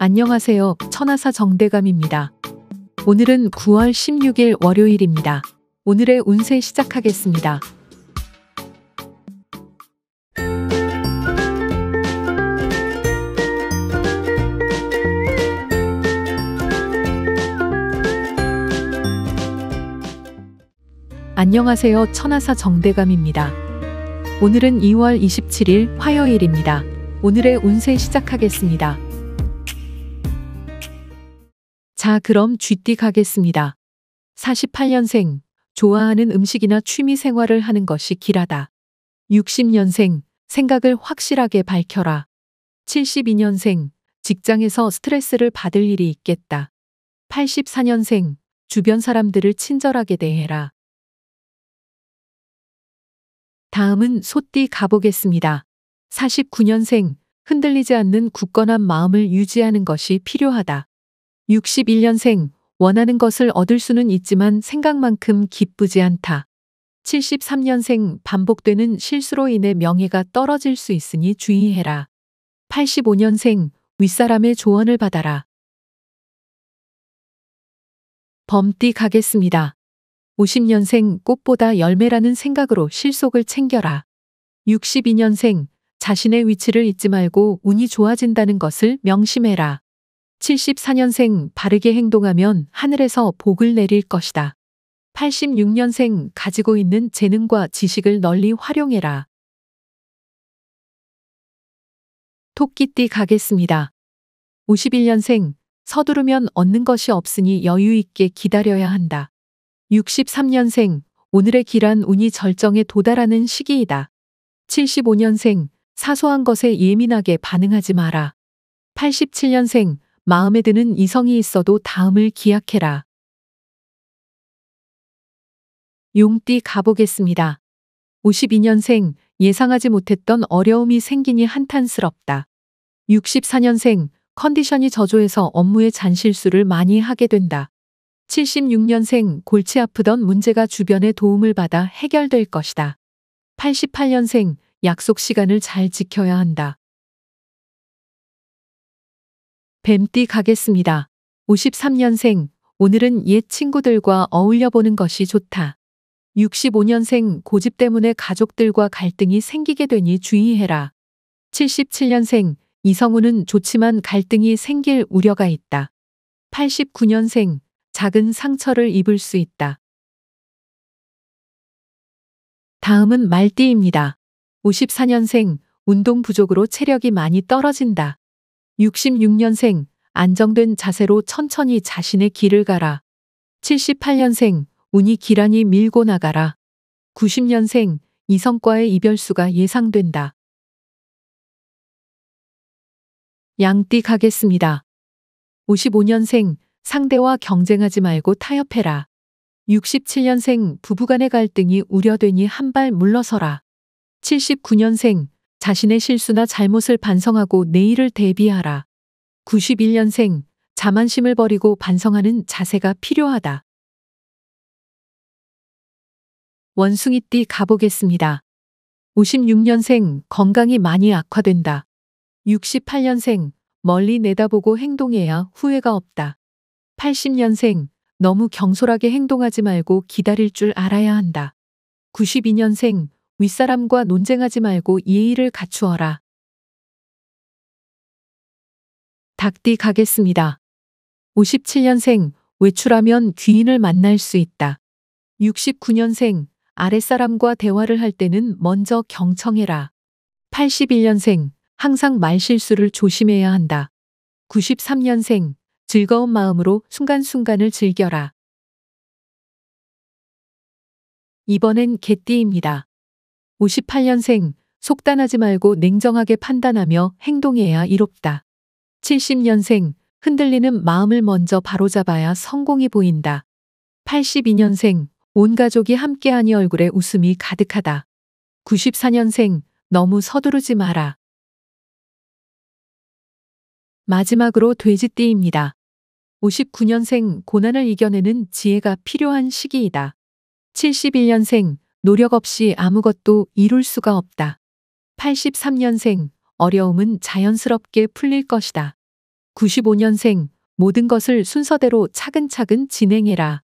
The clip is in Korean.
안녕하세요. 천하사 정대감입니다. 오늘은 9월 16일 월요일입니다. 오늘의 운세 시작하겠습니다. 안녕하세요. 천하사 정대감입니다. 오늘은 2월 27일 화요일입니다. 오늘의 운세 시작하겠습니다. 자, 그럼 쥐띠가겠습니다 48년생, 좋아하는 음식이나 취미 생활을 하는 것이 길하다. 60년생, 생각을 확실하게 밝혀라. 72년생, 직장에서 스트레스를 받을 일이 있겠다. 84년생, 주변 사람들을 친절하게 대해라. 다음은 소띠 가보겠습니다. 49년생, 흔들리지 않는 굳건한 마음을 유지하는 것이 필요하다. 61년생, 원하는 것을 얻을 수는 있지만 생각만큼 기쁘지 않다. 73년생, 반복되는 실수로 인해 명예가 떨어질 수 있으니 주의해라. 85년생, 윗사람의 조언을 받아라. 범띠 가겠습니다. 50년생 꽃보다 열매라는 생각으로 실속을 챙겨라. 62년생 자신의 위치를 잊지 말고 운이 좋아진다는 것을 명심해라. 74년생 바르게 행동하면 하늘에서 복을 내릴 것이다. 86년생 가지고 있는 재능과 지식을 널리 활용해라. 토끼띠 가겠습니다. 51년생 서두르면 얻는 것이 없으니 여유 있게 기다려야 한다. 63년생 오늘의 길한 운이 절정에 도달하는 시기이다. 75년생 사소한 것에 예민하게 반응하지 마라. 87년생 마음에 드는 이성이 있어도 다음을 기약해라. 용띠 가보겠습니다. 52년생 예상하지 못했던 어려움이 생기니 한탄스럽다. 64년생 컨디션이 저조해서 업무에 잔실수를 많이 하게 된다. 76년생 골치 아프던 문제가 주변의 도움을 받아 해결될 것이다. 88년생 약속 시간을 잘 지켜야 한다. 뱀띠 가겠습니다. 53년생, 오늘은 옛 친구들과 어울려 보는 것이 좋다. 65년생, 고집 때문에 가족들과 갈등이 생기게 되니 주의해라. 77년생, 이성우는 좋지만 갈등이 생길 우려가 있다. 89년생, 작은 상처를 입을 수 있다. 다음은 말띠입니다. 54년생, 운동 부족으로 체력이 많이 떨어진다. 66년생 안정된 자세로 천천히 자신의 길을 가라. 78년생 운이 기란이 밀고 나가라. 90년생 이성과의 이별수가 예상된다. 양띠 가겠습니다. 55년생 상대와 경쟁하지 말고 타협해라. 67년생 부부간의 갈등이 우려되니 한 발 물러서라. 79년생 자신의 실수나 잘못을 반성하고 내일을 대비하라. 91년생, 자만심을 버리고 반성하는 자세가 필요하다. 원숭이띠 가보겠습니다. 56년생, 건강이 많이 악화된다. 68년생, 멀리 내다보고 행동해야 후회가 없다. 80년생, 너무 경솔하게 행동하지 말고 기다릴 줄 알아야 한다. 92년생, 윗사람과 논쟁하지 말고 예의를 갖추어라. 닭띠 가겠습니다. 57년생, 외출하면 귀인을 만날 수 있다. 69년생, 아랫사람과 대화를 할 때는 먼저 경청해라. 81년생, 항상 말실수를 조심해야 한다. 93년생, 즐거운 마음으로 순간순간을 즐겨라. 이번엔 개띠입니다. 58년생, 속단하지 말고 냉정하게 판단하며 행동해야 이롭다. 70년생, 흔들리는 마음을 먼저 바로잡아야 성공이 보인다. 82년생, 온 가족이 함께하니 얼굴에 웃음이 가득하다. 94년생, 너무 서두르지 마라. 마지막으로 돼지띠입니다. 59년생 고난을 이겨내는 지혜가 필요한 시기이다. 71년생 노력 없이 아무것도 이룰 수가 없다. 83년생, 어려움은 자연스럽게 풀릴 것이다. 95년생, 모든 것을 순서대로 차근차근 진행해라.